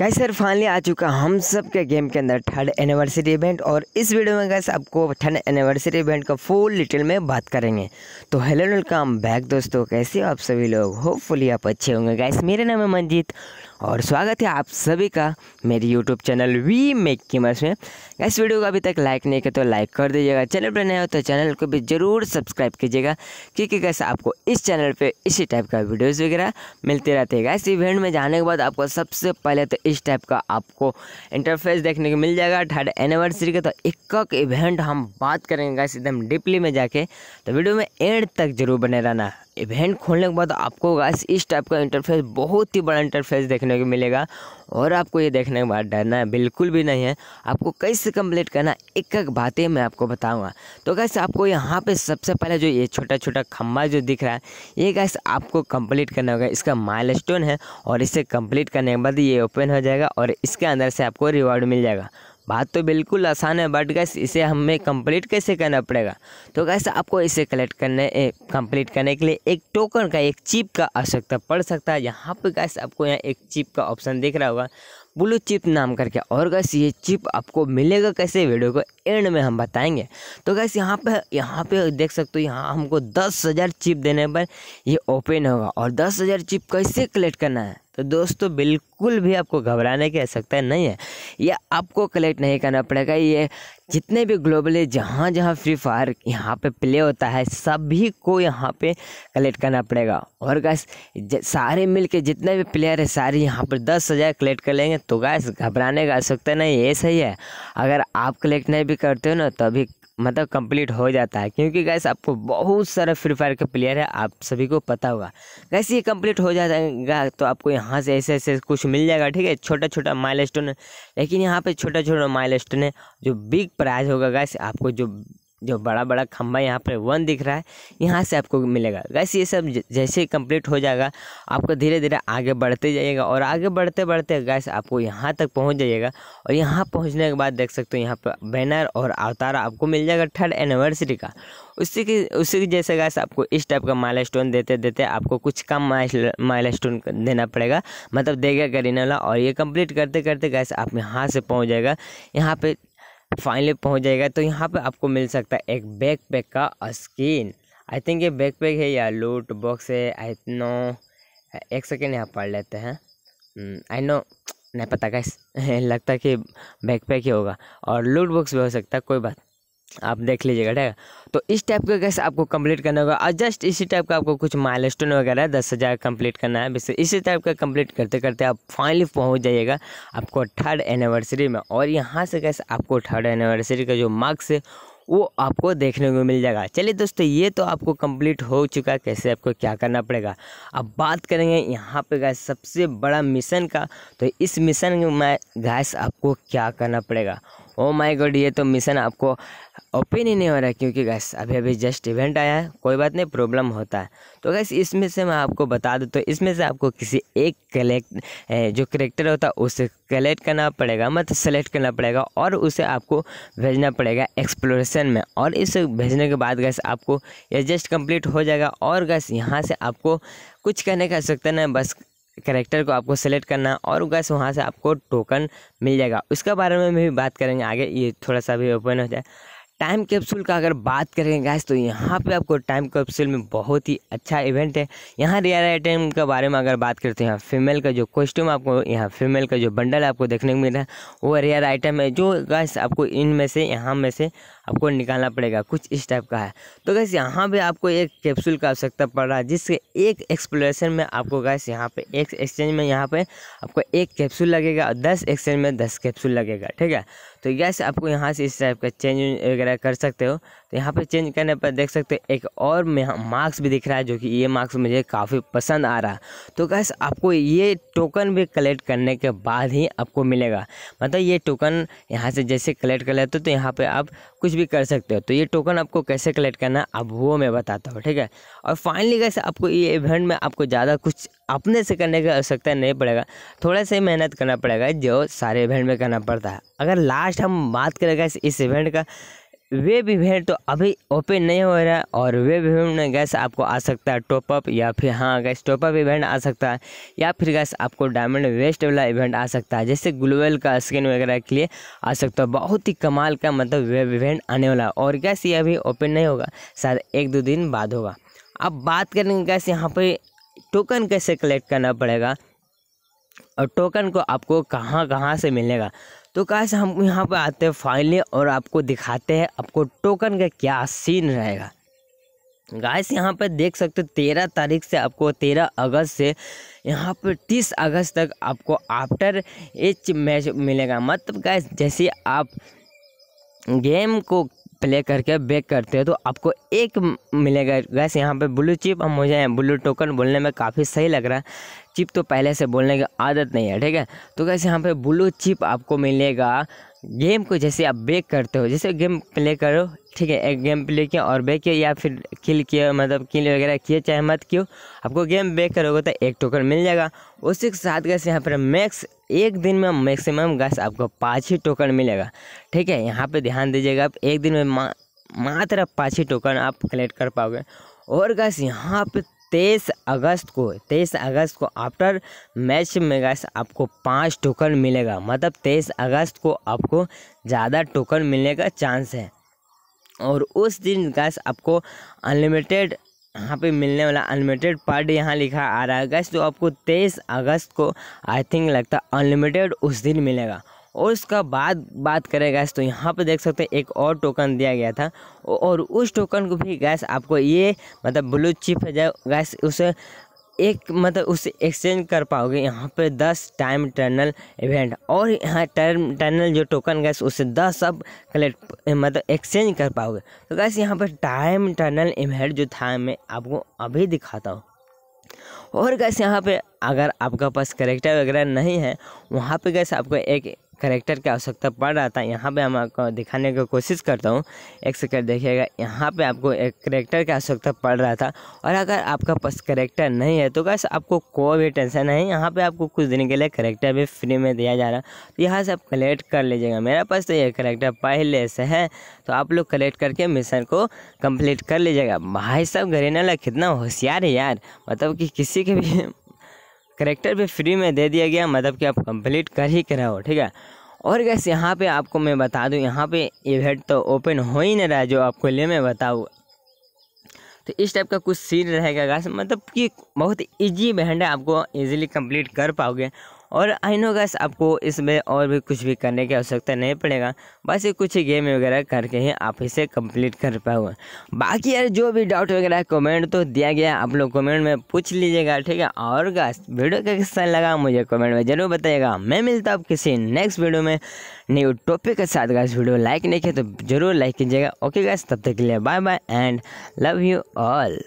guys sir finally आ चुका हम सब के गेम के अंदर थर्ड एनिवर्सरी इवेंट और इस वीडियो में गाइस आपको थर्ड एनिवर्सरी इवेंट का फुल डिटेल में बात करेंगे तो हेलो वेलकम बैक दोस्तों कैसे हो आप सभी लोग होपफुली आप अच्छे होंगे गाइस मेरा नाम है मंजीत और स्वागत है आप सभी का मेरी यूट्यूब चैनल वी मेक कीमर्स में इस वीडियो को अभी तक लाइक नहीं किया तो लाइक कर दीजिएगा चैनल पर नए हो तो चैनल को भी ज़रूर सब्सक्राइब कीजिएगा क्योंकि कैसे आपको इस चैनल पे इसी टाइप का वीडियोस वगैरह मिलते रहते हैं इस इवेंट में जाने के बाद आपको सबसे पहले तो इस टाइप का आपको इंटरफेस देखने को मिल जाएगा थर्ड एनिवर्सरी का तो एक इवेंट हम बात करेंगे एकदम डीपली में जाके तो वीडियो में एंड तक जरूर बने रहना इवेंट खोलने के बाद आपको गाइस इस टाइप का इंटरफेस बहुत ही बड़ा इंटरफेस देखने को मिलेगा और आपको ये देखने के बाद डरना है बिल्कुल भी नहीं है आपको कैसे कंप्लीट करना एक एक बातें मैं आपको बताऊंगा तो गैस आपको यहाँ पे सबसे पहले जो ये छोटा छोटा खम्बा जो दिख रहा है ये गैस आपको कम्प्लीट करना होगा इसका माइल है और इसे कम्प्लीट करने के बाद ये ओपन हो जाएगा और इसके अंदर से आपको रिवॉर्ड मिल जाएगा बात तो बिल्कुल आसान है बट गैस इसे हमें कंप्लीट कैसे करना पड़ेगा तो गैस आपको इसे कलेक्ट करने कंप्लीट करने के लिए एक टोकन का एक चिप का आवश्यकता पड़ सकता है यहाँ पर गैस आपको यहाँ एक चिप का ऑप्शन दिख रहा होगा ब्लू चिप नाम करके और गैस ये चिप आपको मिलेगा कैसे वीडियो को एंड में हम बताएंगे तो गैस यहाँ पे यहाँ पे देख सकते हो यहाँ हमको दस हज़ार चिप देने पर ये ओपन होगा और दस हज़ार चिप कैसे कलेक्ट करना है तो दोस्तों बिल्कुल भी आपको घबराने की आवश्यकता नहीं है यह आपको कलेक्ट नहीं करना पड़ेगा ये जितने भी ग्लोबली जहाँ जहाँ फ्री फायर यहाँ पे प्ले होता है सभी को यहाँ पे कलेक्ट करना पड़ेगा और गैस सारे मिल के जितने भी प्लेयर है सारे यहाँ पर दस हज़ार कलेक्ट कर लेंगे तो गैस घबराने का आवश्यकता नहीं ये सही है अगर आप कलेक्ट नहीं भी करते हो ना तो अभी मतलब कंप्लीट हो जाता है क्योंकि गैस आपको बहुत सारा फ्री फायर का प्लेयर है आप सभी को पता होगा गैस ये कंप्लीट हो जाएगा तो आपको यहाँ से ऐसे ऐसे कुछ मिल जाएगा ठीक है छोटा छोटा माइल स्टोन लेकिन यहाँ पर छोटा छोटा माइल स्टोन है जो बिग प्राइज होगा गैस आपको जो जो बड़ा बड़ा खम्भा यहाँ पर वन दिख रहा है यहाँ से आपको मिलेगा गैस ये सब जैसे ही कंप्लीट हो जाएगा आपको धीरे धीरे आगे बढ़ते जाइएगा और आगे बढ़ते बढ़ते गैस आपको यहाँ तक पहुँच जाइएगा और यहाँ पहुँचने के बाद देख सकते हो यहाँ पर बैनर और अवतारा आपको मिल जाएगा थर्ड एनिवर्सरी का उसी के उसी के जैसे गैस आपको इस टाइप का माइल स्टोन देते देते आपको कुछ कम माइल स्टोन देना पड़ेगा मतलब देगा करीना और ये कंप्लीट करते करते गैस आप यहाँ से पहुँच जाएगा यहाँ पे फाइनली पहुंच जाएगा तो यहाँ पे आपको मिल सकता है एक बैक पैक का स्किन आई थिंक ये बैक पैक है या लूट बॉक्स है आई नो एक सेकेंड यहाँ पढ़ लेते हैं आई hmm, नो नहीं पता कैसे लगता कि बैक पैक ही होगा और लूट बॉक्स भी हो सकता है कोई बात आप देख लीजिएगा ठीक है तो इस टाइप का कैसे आपको कंप्लीट करना होगा और जस्ट इसी टाइप का आपको कुछ माइलस्टोन वगैरह दस हज़ार कंप्लीट करना है वैसे इसी टाइप का कंप्लीट करते करते आप फाइनली पहुंच जाइएगा आपको थर्ड एनिवर्सरी में और यहाँ से कैसे आपको थर्ड एनिवर्सरी का जो मार्क्स है वो आपको देखने को मिल जाएगा चलिए दोस्तों ये तो आपको कंप्लीट हो चुका है कैसे आपको क्या करना पड़ेगा अब बात करेंगे यहाँ पे गैस सबसे बड़ा मिशन का तो इस मिशन में गैस आपको क्या करना पड़ेगा ओ माय गॉड ये तो मिशन आपको ओपन ही नहीं हो रहा है क्योंकि गैस अभी अभी जस्ट इवेंट आया है कोई बात नहीं प्रॉब्लम होता है तो गैस इसमें से मैं आपको बता दूँ तो इसमें से आपको किसी एक कलेक्ट जो करेक्टर होता है उसे कलेक्ट करना पड़ेगा मतलब सेलेक्ट करना पड़ेगा और उसे आपको भेजना पड़ेगा एक्सप्लोरेशन में और इसे भेजने के बाद गैस आपको एडजस्ट कम्प्लीट हो जाएगा और गैस यहाँ से आपको कुछ कहने का सकता नहीं बस करेक्टर को आपको सेलेक्ट करना और गैस वहाँ से आपको टोकन मिल जाएगा उसके बारे में भी बात करेंगे आगे ये थोड़ा सा भी ओपन हो जाए टाइम कैप्सूल का अगर बात करें गैस तो यहाँ पे आपको टाइम कैप्सूल में बहुत ही अच्छा इवेंट है यहाँ रियर आइटम के बारे में अगर बात करते हैं फीमेल का जो कॉस्ट्यूम आपको यहाँ फीमेल का जो बंडल आपको देखने को मिल रहा है वो रेयर आइटम है जो गैस आपको इनमें से यहाँ में से आपको निकालना पड़ेगा कुछ इस टाइप का है तो गैस यहाँ पर आपको एक कैप्सूल का आवश्यकता पड़ रहा है जिसके एक एक्सप्लोरेशन में आपको गैस यहाँ पर एक एक्सचेंज में यहाँ पर आपको एक कैप्सूल लगेगा और दस एक्सचेंज में दस कैप्सूल लगेगा ठीक है तो गैस आपको यहाँ से इस टाइप का चेंज वगैरह कर सकते हो तो यहाँ पर चेंज करने पर देख सकते हैं एक और मार्क्स भी दिख रहा है जो कि ये मार्क्स मुझे काफ़ी पसंद आ रहा है तो गैस आपको ये टोकन भी कलेक्ट करने के बाद ही आपको मिलेगा मतलब ये टोकन यहाँ से जैसे कलेक्ट कर लेते हो तो यहाँ पर आप कुछ भी कर सकते हो तो ये टोकन आपको कैसे कलेक्ट करना है अब वो मैं बताता हूँ ठीक है और फाइनली गैस आपको ये इवेंट में आपको ज़्यादा कुछ अपने से करने की आवश्यकता नहीं पड़ेगा थोड़ा सा मेहनत करना पड़ेगा जो सारे इवेंट में करना पड़ता है अगर लास्ट हम बात करेंगे इस इवेंट का वेब इवेंट तो अभी ओपन नहीं हो रहा है और वेब इवेंट में गैस आपको आ सकता है टॉपअप या फिर हाँ गैस टॉपअप इवेंट आ सकता है या फिर गैस आपको डायमंड वेस्ट वाला इवेंट आ सकता है जैसे ग्लोबल का स्किन वगैरह के लिए आ सकता है बहुत ही कमाल का मतलब वेब इवेंट आने वाला है और गैस ये अभी ओपन नहीं होगा शायद एक दो दिन बाद होगा अब बात करेंगे गैस यहाँ पर टोकन कैसे कलेक्ट करना पड़ेगा और टोकन को आपको कहाँ कहाँ से मिलेगा तो कैसे हम यहाँ पर आते हैं फाइनली और आपको दिखाते हैं आपको टोकन का क्या सीन रहेगा गाइस यहाँ पर देख सकते हो तेरह तारीख से आपको तेरह अगस्त से यहाँ पर तीस अगस्त तक आपको आफ्टर एच मैच मिलेगा मतलब गाइस जैसे आप गेम को प्ले करके बैक करते हैं तो आपको एक मिलेगा गैस यहाँ पे ब्लू चिप हम हो जाए ब्लू टोकन बोलने में काफ़ी सही लग रहा है चिप तो पहले से बोलने की आदत नहीं है ठीक है तो गैस यहाँ पे ब्लू चिप आपको मिलेगा गेम को जैसे आप बेक करते हो जैसे गेम प्ले करो ठीक है एक गेम प्ले किया और बेक किया या फिर किल किया मतलब किल वगैरह किए चाहे मत क्यों आपको गेम बेक करोगे तो एक टोकन मिल जाएगा उसी के साथ गैस यहाँ पर मैक्स एक दिन में मैक्सिमम गैस आपको पाँच ही टोकन मिलेगा ठीक है यहाँ पर ध्यान दीजिएगा आप एक दिन में मा, मात्र पाँच ही टोकन आप कलेक्ट कर पाओगे और गैस यहाँ पर तेईस अगस्त को तेईस अगस्त को आफ्टर मैच में गैस आपको पाँच टोकन मिलेगा मतलब तेईस अगस्त को आपको ज़्यादा टोकन मिलने का चांस है और उस दिन गैस आपको अनलिमिटेड यहाँ पे मिलने वाला अनलिमिटेड पार्ट यहाँ लिखा आ रहा है गैस तो आपको तेईस अगस्त को आई थिंक लगता अनलिमिटेड उस दिन मिलेगा और उसका बाद बात करें गैस तो यहाँ पे देख सकते हैं एक और टोकन दिया गया था और उस टोकन को भी गैस आपको ये मतलब ब्लू चिप है जब गैस उसे एक मतलब उसे एक्सचेंज कर पाओगे यहाँ पे दस टाइम टर्नल इवेंट और यहाँ टर्म टर्नल जो टोकन गैस उसे दस अब कलेक्ट मतलब एक्सचेंज कर पाओगे तो गैस यहाँ पर टाइम टर्नल इवेंट जो था मैं आपको अभी दिखाता हूँ और गैस यहाँ पे अगर आपका पास करेक्टर वगैरह नहीं है वहाँ पे गैस आपको एक करेक्टर की आवश्यकता पड़ रहा था यहाँ पे हम आपको दिखाने की कोशिश करता हूँ एक सेकंड देखिएगा यहाँ पे आपको एक करेक्टर की आवश्यकता पड़ रहा था और अगर आपका पास करेक्टर नहीं है तो बस आपको कोई भी टेंशन नहीं यहाँ पे आपको कुछ दिन के लिए करेक्टर भी फ्री में दिया जा रहा तो यहाँ से आप कलेक्ट कर लीजिएगा मेरे पास तो ये करेक्टर पहले से है तो आप लोग कलेक्ट करके मिशन को कम्प्लीट कर लीजिएगा भाई साहब वाला कितना होशियार है यार मतलब कि किसी के भी करेक्टर भी फ्री में दे दिया गया मतलब कि आप कंप्लीट कर ही कर हो ठीक है और गैस यहाँ पे आपको मैं बता दूँ यहाँ पे इवेंट तो ओपन हो ही नहीं रहा है जो आपको लिए मैं बताऊँ तो इस टाइप का कुछ सीन रहेगा गैस मतलब कि बहुत इजी बैंड है आपको इजीली कंप्लीट कर पाओगे और आई नो गैस आपको इसमें और भी कुछ भी करने की आवश्यकता नहीं पड़ेगा बस ये कुछ ही गेम वगैरह करके ही आप इसे कंप्लीट कर पाओगे बाकी यार जो भी डाउट वगैरह कमेंट तो दिया गया आप लोग कमेंट में पूछ लीजिएगा ठीक है और गैस वीडियो का किस्सा लगा मुझे कमेंट में ज़रूर बताइएगा मैं मिलता हूँ किसी नेक्स्ट वीडियो में न्यू टॉपिक के साथ गैस वीडियो लाइक नहीं किया तो ज़रूर लाइक कीजिएगा ओके गैस तब तक के लिए bye bye and love you all